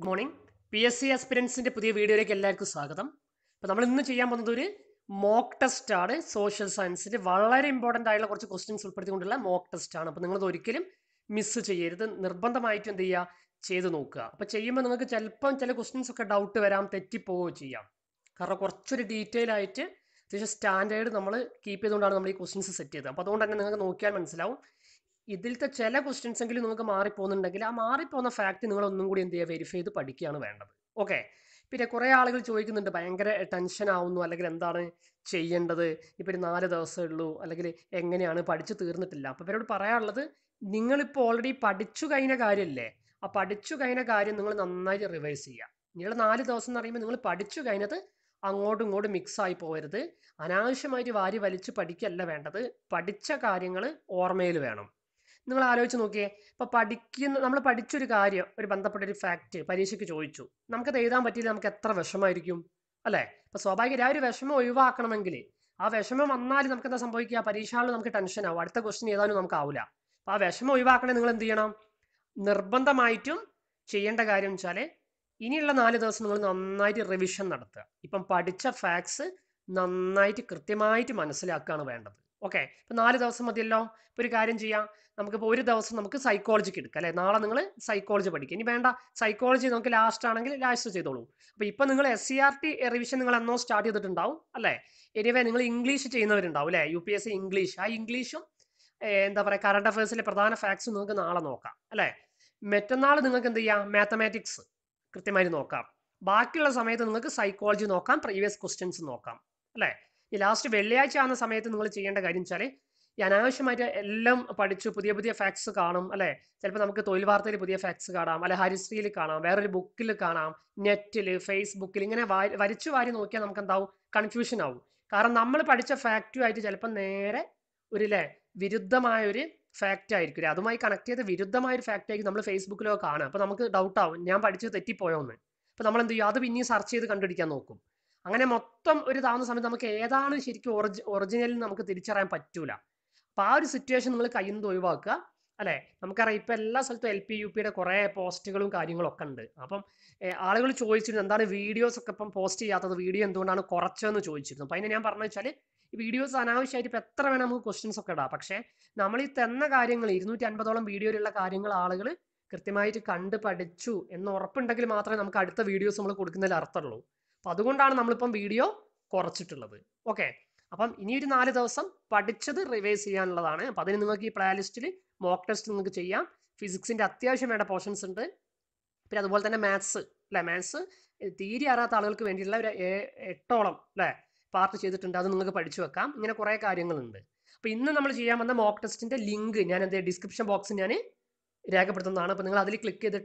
good morning P S C അസ്പിരൻസിൻ്റെ പുതിയ വീഡിയോയിലേക്ക് എല്ലാവർക്കും സ്വാഗതം അപ്പോൾ നമ്മൾ ഇന്ന് ചെയ്യാൻ പോകുന്നത് ഒരു മോക്ക് ടെസ്റ്റ് ആണ് സോഷ്യൽ സയൻസിന്റെ വളരെ ഇമ്പോർട്ടൻ്റ് ആയിട്ടുള്ള കുറച്ച് ക്വസ്റ്റ്യൻസ് ഉൾപ്പെടുത്തിക്കൊണ്ടുള്ള മോക്ക് ടെസ്റ്റ് ആണ് അപ്പോൾ നിങ്ങളത് ഒരിക്കലും മിസ് ചെയ്യരുത് നിർബന്ധമായിട്ടും എന്ത് ചെയ്യുക ചെയ്ത് നോക്കുക അപ്പോൾ ചെയ്യുമ്പോൾ നിങ്ങൾക്ക് ചിലപ്പം ചില ക്വസ്റ്റ്യൻസ് ഒക്കെ ഡൗട്ട് വരാം തെറ്റിപ്പോവുകയോ ചെയ്യാം കാരണം കുറച്ചൊരു ഡീറ്റെയിൽ ആയിട്ട് അത്യാവശ്യം സ്റ്റാൻഡേർഡ് നമ്മൾ കീപ്പ് ചെയ്തുകൊണ്ടാണ് നമ്മൾ ഈ ക്വസ്റ്റ്യൻസ് സെറ്റ് ചെയ്തത് അപ്പോൾ അതുകൊണ്ട് തന്നെ നിങ്ങൾക്ക് നോക്കിയാൽ മനസ്സിലാവും ഇതിലത്തെ ചില ക്വസ്റ്റ്യൻസ് എങ്കിലും നിങ്ങൾക്ക് മാറിപ്പോകുന്നുണ്ടെങ്കിൽ ആ മാറിപ്പോകുന്ന ഫാക്റ്റ് നിങ്ങൾ ഒന്നും കൂടി എന്ത് ചെയ്യുക വെരിഫൈ ചെയ്ത് പഠിക്കുകയാണ് വേണ്ടത് ഓക്കെ പിന്നെ കുറേ ആളുകൾ ചോദിക്കുന്നുണ്ട് ഭയങ്കര ടെൻഷൻ ആവുന്നു അല്ലെങ്കിൽ എന്താണ് ചെയ്യേണ്ടത് ഇപ്പൊ ഒരു നാല് ദിവസമേ ഉള്ളൂ അല്ലെങ്കിൽ എങ്ങനെയാണ് പഠിച്ചു തീർന്നിട്ടില്ല അപ്പോൾ ഇവരോട് പറയാനുള്ളത് നിങ്ങളിപ്പോൾ ഓൾറെഡി പഠിച്ചു കഴിഞ്ഞ കാര്യമല്ലേ ആ പഠിച്ചു കഴിഞ്ഞ കാര്യം നിങ്ങൾ നന്നായിട്ട് റിവൈസ് ചെയ്യുക നിങ്ങളുടെ നാല് ദിവസം എന്ന് പറയുമ്പോൾ നിങ്ങൾ പഠിച്ചു കഴിഞ്ഞത് അങ്ങോട്ടും ഇങ്ങോട്ടും മിക്സ് ആയി പോകരുത് അനാവശ്യമായിട്ട് വാരി വലിച്ച് പഠിക്കല്ല വേണ്ടത് പഠിച്ച കാര്യങ്ങൾ ഓർമ്മയിൽ വേണം നിങ്ങൾ ആലോചിച്ച് നോക്കിയേ ഇപ്പൊ പഠിക്കുന്ന നമ്മൾ പഠിച്ചൊരു കാര്യം ഒരു ബന്ധപ്പെട്ട ഒരു ഫാക്റ്റ് പരീക്ഷയ്ക്ക് ചോദിച്ചു നമുക്കത് എഴുതാൻ പറ്റിയില്ല നമുക്ക് എത്ര വിഷമായിരിക്കും അല്ലേ അപ്പൊ സ്വാഭാവികം ആ ഒരു വിഷമം ഒഴിവാക്കണമെങ്കിൽ ആ വിഷമം വന്നാൽ നമുക്ക് എന്താ സംഭവിക്കുക പരീക്ഷകളിൽ നമുക്ക് ടെൻഷൻ ആവും അടുത്ത ക്വസ്റ്റ്യൻ ഏതാനും ആവില്ല അപ്പൊ ആ വിഷമം ഒഴിവാക്കണേ നിങ്ങൾ എന്ത് ചെയ്യണം നിർബന്ധമായിട്ടും ചെയ്യേണ്ട കാര്യം വെച്ചാൽ ഇനിയുള്ള നാല് ദിവസം നിങ്ങൾ നന്നായിട്ട് റിവിഷൻ നടത്തുക ഇപ്പം പഠിച്ച ഫാക്ട്സ് നന്നായിട്ട് കൃത്യമായിട്ട് മനസ്സിലാക്കുകയാണ് വേണ്ടത് ഓക്കെ ഇപ്പം നാല് ദിവസം മതിയല്ലോ ഇപ്പോൾ ഒരു കാര്യം ചെയ്യാം നമുക്കിപ്പോൾ ഒരു ദിവസം നമുക്ക് സൈക്കോളജിക്ക് എടുക്കാം അല്ലെ നാളെ നിങ്ങൾ സൈക്കോളജി പഠിക്കുക ഇനി വേണ്ട സൈക്കോളജി നമുക്ക് ലാസ്റ്റ് ആണെങ്കിൽ ലാസ്റ്റ് ചെയ്തോളൂ അപ്പോൾ ഇപ്പം നിങ്ങൾ S C R T revision നിങ്ങൾ എന്നോ സ്റ്റാർട്ട് ചെയ്തിട്ടുണ്ടാവും അല്ലേ എനിവേ നിങ്ങൾ ഇംഗ്ലീഷ് ചെയ്യുന്നവരുണ്ടാവും അല്ലേ U P S C English ആ ഇംഗ്ലീഷും എന്താ പറയുക കറണ്ട് അഫയേഴ്സിലെ പ്രധാന ഫാക്ട്സ് നിങ്ങൾക്ക് നാളെ നോക്കാം അല്ലേ മറ്റന്നാൾ നിങ്ങൾക്ക് എന്ത് ചെയ്യാം മാത്തമാറ്റിക്സ് കൃത്യമായി നോക്കാം ബാക്കിയുള്ള സമയത്ത് നിങ്ങൾക്ക് സൈക്കോളജി നോക്കാം പ്രീവിയസ് ക്വസ്റ്റ്യൻസ് നോക്കാം അല്ലേ ഈ ലാസ്റ്റ് വെള്ളിയാഴ്ച ആവുന്ന സമയത്ത് നിങ്ങൾ ചെയ്യേണ്ട കാര്യം വെച്ചാൽ ഈ അനാവശ്യമായിട്ട് എല്ലാം പഠിച്ചു പുതിയ പുതിയ ഫാക്ട്സ് കാണും അല്ലെ ചിലപ്പോൾ നമുക്ക് തൊഴിൽ വാർത്തയിൽ പുതിയ ഫാക്ട്സ് കാണാം അല്ലെ ഹരിശ്രീയിൽ കാണാം വേറൊരു ബുക്കിൽ കാണാം നെറ്റിൽ ഫേസ്ബുക്കിൽ ഇങ്ങനെ വരച്ചു വാരി നോക്കിയാൽ നമുക്ക് എന്താവും കൺഫ്യൂഷൻ ആവും കാരണം നമ്മൾ പഠിച്ച ഫാക്റ്റുമായിട്ട് ചിലപ്പോൾ നേരെ ഒരു അല്ലേ വിരുദ്ധമായ ഒരു ഫാക്റ്റ് ആയിരിക്കും അതുമായി കണക്ട് ചെയ്ത വിരുദ്ധമായ ഒരു ഫാക്റ്റ് ആയിരിക്കും നമ്മൾ ഫേസ്ബുക്കിലോ കാണാം അപ്പോൾ നമുക്ക് ഡൗട്ട് ആവും ഞാൻ പഠിച്ചത് തെറ്റിപ്പോയോന്ന് അപ്പോൾ നമ്മൾ എന്ത് ചെയ്യും അത് പിന്നെയും സെർച്ച് ചെയ്ത് കണ്ടുപിടിക്കാൻ നോക്കും അങ്ങനെ മൊത്തം ഒരു താവുന്ന സമയത്ത് നമുക്ക് ഏതാണ് ശരിക്കും ഒറിജി ഒറിജിനലിൽ നമുക്ക് തിരിച്ചറിയാൻ പറ്റൂല അപ്പം ആ ഒരു സിറ്റുവേഷൻ നമ്മൾ കയ്യിൽ നിന്ന് ഒഴിവാക്കുക അല്ലേ നമുക്കറിയാം ഇപ്പം എല്ലാ സ്ഥലത്തും എൽ പി യു പിയുടെ കുറേ പോസ്റ്റുകളും കാര്യങ്ങളും ഒക്കെ ഉണ്ട് അപ്പം ആളുകൾ ചോദിച്ചിരുന്നു എന്താണ് വീഡിയോസ് ഒക്കെ ഇപ്പം പോസ്റ്റ് ചെയ്യാത്തത് വീഡിയോ എന്തുകൊണ്ടാണ് കുറച്ചതെന്ന് ചോദിച്ചിരുന്നു അപ്പം അതിന് ഞാൻ പറഞ്ഞു വെച്ചാൽ ഈ വീഡിയോസ് അനാവശ്യമായിട്ട് ഇപ്പം എത്ര വേണം നമുക്ക് ക്വസ്റ്റ്യൻസ് ഒക്കെ ഇടാം പക്ഷേ നമ്മൾ ഈ തന്ന കാര്യങ്ങൾ ഇരുന്നൂറ്റി അൻപതോളം വീഡിയോയിലുള്ള കാര്യങ്ങൾ ആളുകൾ കൃത്യമായിട്ട് കണ്ട് പഠിച്ചു എന്ന് ഉറപ്പുണ്ടെങ്കിൽ മാത്രമേ നമുക്ക് അടുത്ത വീഡിയോസ് നമ്മൾ കൊടുക്കുന്നതിൽ അർത്ഥമുള്ളൂ അപ്പൊ അതുകൊണ്ടാണ് നമ്മളിപ്പം വീഡിയോ കുറച്ചിട്ടുള്ളത് ഓക്കെ അപ്പം ഇനി ഒരു നാല് ദിവസം പഠിച്ചത് റിവൈസ് ചെയ്യാനുള്ളതാണ് അപ്പം അതിന് നിങ്ങൾക്ക് ഈ പ്ലേ ലിസ്റ്റിൽ മോക്ക് ടെസ്റ്റ് നിങ്ങൾക്ക് ചെയ്യാം ഫിസിക്സിൻ്റെ അത്യാവശ്യം വേണ്ട പോർഷൻസ് ഉണ്ട് പിന്നെ അതുപോലെ തന്നെ മാത്സ് അല്ലേ മാത്സ് തീരെ അറിയാത്ത ആളുകൾക്ക് വേണ്ടിയിട്ടുള്ള ഒരു എട്ടോളം അല്ലേ പാർട്ട് ചെയ്തിട്ടുണ്ട് അത് നിങ്ങൾക്ക് പഠിച്ചു വെക്കാം ഇങ്ങനെ കുറേ കാര്യങ്ങളുണ്ട് അപ്പൊ ഇന്ന് നമ്മൾ ചെയ്യാൻ വന്ന മോക്ക് ടെസ്റ്റിൻ്റെ ലിങ്ക് ഞാൻ എന്ത് ഡിസ്ക്രിപ്ഷൻ ബോക്സ് ഞാൻ രേഖപ്പെടുത്തുന്നതാണ് അപ്പൊ നിങ്ങൾ അതിൽ ക്ലിക്ക് ചെയ്തിട്ട്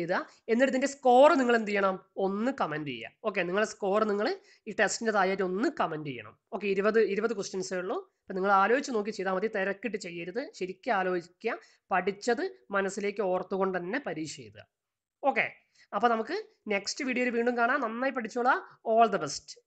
എഴുതുക എന്നിട്ട് ഇതിൻ്റെ സ്കോർ നിങ്ങൾ എന്ത് ചെയ്യണം ഒന്ന് കമൻറ്റ് ചെയ്യുക ഓക്കെ നിങ്ങളുടെ സ്കോർ നിങ്ങൾ ഈ ടെസ്റ്റിൻ്റെ താഴെയായിട്ട് ഒന്ന് കമൻറ്റ് ചെയ്യണം ഓക്കെ ഇരുപത് ഇരുപത് ക്വസ്റ്റ്യൻസേ ഉള്ളൂ അപ്പം നിങ്ങൾ ആലോചിച്ച് നോക്കി ചെയ്താൽ മതി തിരക്കിട്ട് ചെയ്യരുത് ശരിക്കും ആലോചിക്കുക പഠിച്ചത് മനസ്സിലേക്ക് ഓർത്തുകൊണ്ട് തന്നെ പരീക്ഷ ചെയ്യുക ഓക്കെ അപ്പോൾ നമുക്ക് നെക്സ്റ്റ് വീഡിയോയിൽ വീണ്ടും കാണാം നന്നായി പഠിച്ചോളാം ഓൾ ദ ബെസ്റ്റ്